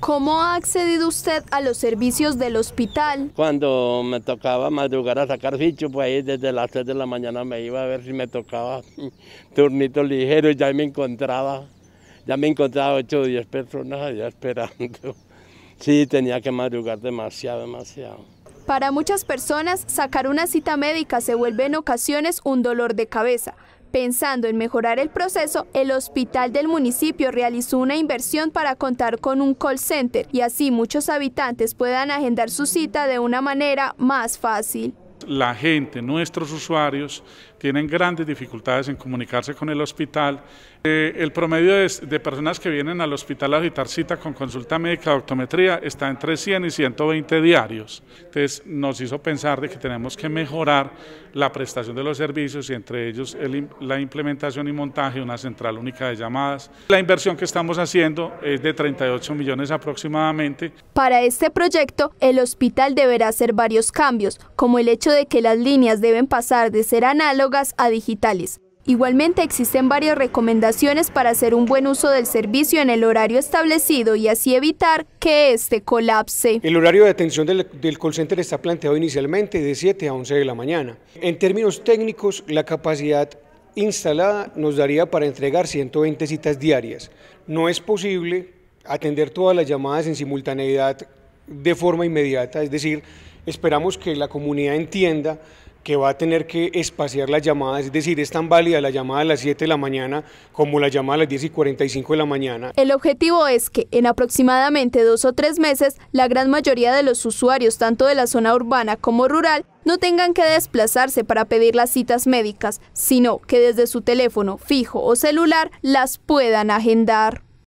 ¿Cómo ha accedido usted a los servicios del hospital? Cuando me tocaba madrugar a sacar ficho, pues ahí desde las 3 de la mañana me iba a ver si me tocaba turnito ligero y ya me encontraba, ya me encontraba 8 o 10 personas allá esperando. Sí, tenía que madrugar demasiado, demasiado. Para muchas personas, sacar una cita médica se vuelve en ocasiones un dolor de cabeza, Pensando en mejorar el proceso, el hospital del municipio realizó una inversión para contar con un call center y así muchos habitantes puedan agendar su cita de una manera más fácil la gente, nuestros usuarios, tienen grandes dificultades en comunicarse con el hospital. Eh, el promedio de, personas que vienen al hospital a agitar cita con consulta médica de optometría está entre 100 y 120 diarios. Entonces nos hizo pensar de que tenemos que mejorar la prestación de los servicios y entre ellos la implementación y montaje de una central única de llamadas. La inversión que estamos haciendo es de 38 millones aproximadamente. Para este proyecto, el hospital deberá hacer varios cambios, como el hecho de que las líneas deben pasar de ser análogas a digitales. Igualmente existen varias recomendaciones para hacer un buen uso del servicio en el horario establecido y así evitar que este colapse. El horario de atención del, del, call center está planteado inicialmente de 7 a 11 de la mañana. En términos técnicos, la capacidad instalada nos daría para entregar 120 citas diarias. No es posible atender todas las llamadas en simultaneidad de forma inmediata, es decir, esperamos que la comunidad entienda que va a tener que espaciar las llamadas, es decir, es tan válida la llamada a las 7 de la mañana como la llamada a las 10 y 45 de la mañana. El objetivo es que en aproximadamente dos o tres meses la gran mayoría de los usuarios, tanto de la zona urbana como rural, no tengan que desplazarse para pedir las citas médicas, sino que desde su teléfono fijo o celular las puedan agendar.